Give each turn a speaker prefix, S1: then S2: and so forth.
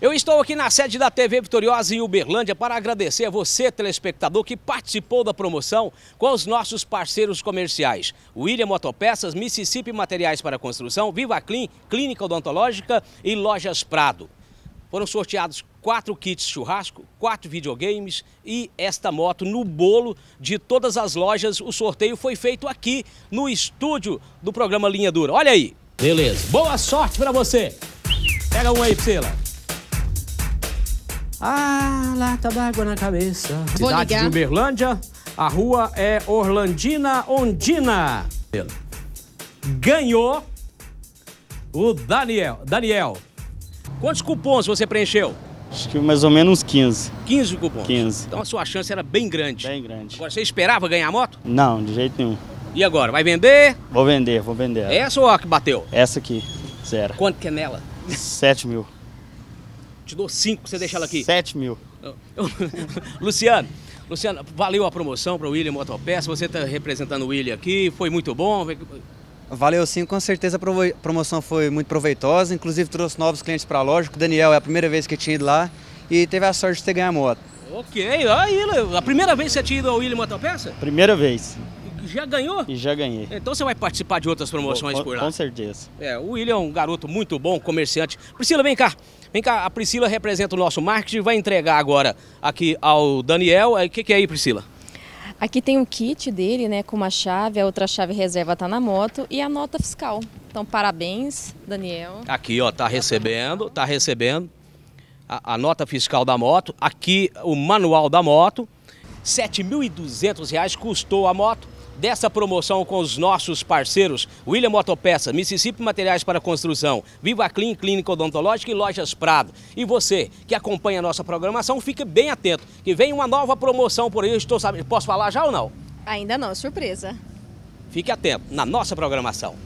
S1: Eu estou aqui na sede da TV Vitoriosa em Uberlândia para agradecer a você, telespectador, que participou da promoção com os nossos parceiros comerciais. William Motopeças, Mississippi Materiais para Construção, Viva Clean, Clínica Odontológica e Lojas Prado. Foram sorteados quatro kits churrasco, quatro videogames e esta moto no bolo de todas as lojas. O sorteio foi feito aqui no estúdio do programa Linha Dura. Olha aí. Beleza. Boa sorte para você. Pega um aí, Priscila. Ah, lata d'água na cabeça. Vou Cidade ligar. de Uberlândia, a rua é Orlandina Ondina. Ganhou o Daniel. Daniel, quantos cupons você preencheu? Acho que mais ou menos uns 15. 15 cupons? 15. Então a sua chance era bem grande. Bem grande. Agora, você esperava ganhar a moto? Não, de jeito nenhum. E agora, vai vender? Vou vender, vou vender. Essa ou a que bateu? Essa aqui, zero. Quanto que é nela? 7 mil. Te dou cinco você deixa ela aqui. Sete mil. Luciano, Luciano, valeu a promoção para o William Motopeça. Você está representando o William aqui, foi muito bom. Valeu sim, com certeza a promoção foi muito proveitosa, inclusive trouxe novos clientes para a loja, o Daniel é a primeira vez que tinha ido lá e teve a sorte de ter ganho a moto. Ok, aí, a primeira vez que você tinha ido ao William Motopeça? Primeira vez. Já ganhou? E já ganhei. Então você vai participar de outras promoções com, por lá? Com certeza. É, o William é um garoto muito bom, comerciante. Priscila, vem cá. Vem cá, a Priscila representa o nosso marketing, vai entregar agora aqui ao Daniel. O que, que é aí, Priscila? Aqui tem o kit dele, né, com uma chave, a outra chave reserva está na moto e a nota fiscal. Então, parabéns, Daniel. Aqui, ó, tá recebendo, tá recebendo a, a nota fiscal da moto. Aqui, o manual da moto. R$ 7.200 custou a moto dessa promoção com os nossos parceiros William Motopeça, Mississippi Materiais para Construção, Viva Clean Clínica Odontológica e Lojas Prado. E você que acompanha a nossa programação, fique bem atento, que vem uma nova promoção por aí. Eu estou sabendo, posso falar já ou não? Ainda não, surpresa. Fique atento na nossa programação.